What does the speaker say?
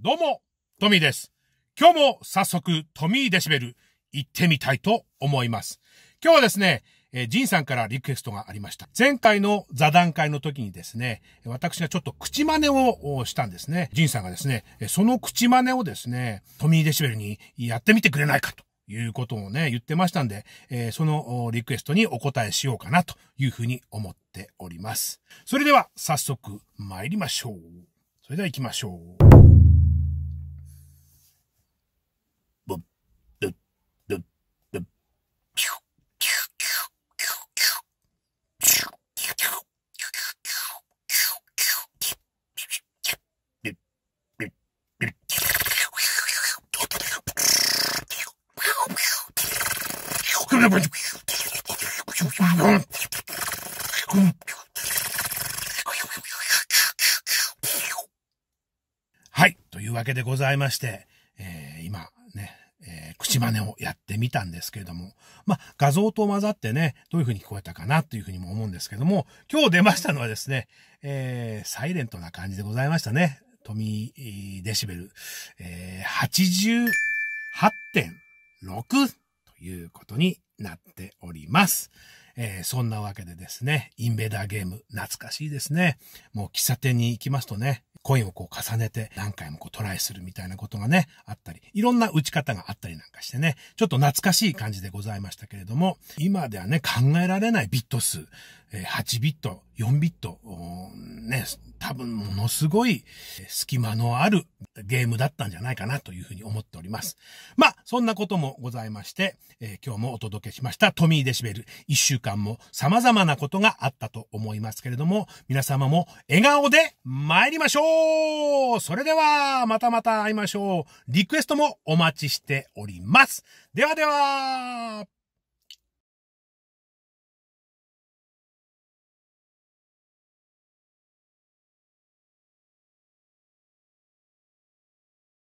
どうも、トミーです。今日も早速トミーデシベル行ってみたいと思います。今日はですね、えジンさんからリクエストがありました。前回の座談会の時にですね、私がちょっと口真似をしたんですね。ジンさんがですね、その口真似をですね、トミーデシベルにやってみてくれないかと。いうことをね、言ってましたんで、えー、そのリクエストにお答えしようかなというふうに思っております。それでは早速参りましょう。それでは行きましょう。はい。というわけでございまして、えー、今、ね、えー、口真似をやってみたんですけれども、まあ、画像と混ざってね、どういう風に聞こえたかなという風にも思うんですけども、今日出ましたのはですね、えー、サイレントな感じでございましたね。富デシベル、えー、88.6ということになっております。えー、そんなわけでですね、インベーダーゲーム、懐かしいですね。もう喫茶店に行きますとね、コインをこう重ねて何回もこうトライするみたいなことがね、あったり、いろんな打ち方があったりなんかしてね、ちょっと懐かしい感じでございましたけれども、今ではね、考えられないビット数、8ビット、4ビット、ね、多分ものすごい隙間のあるゲームだったんじゃないかなというふうに思っております。まあ、そんなこともございまして、えー、今日もお届けしましたトミー・デシベル。1週間も様々なことがあったと思いますけれども、皆様も笑顔で参りましょうそれでは、またまた会いましょうリクエストもお待ちしておりますではでは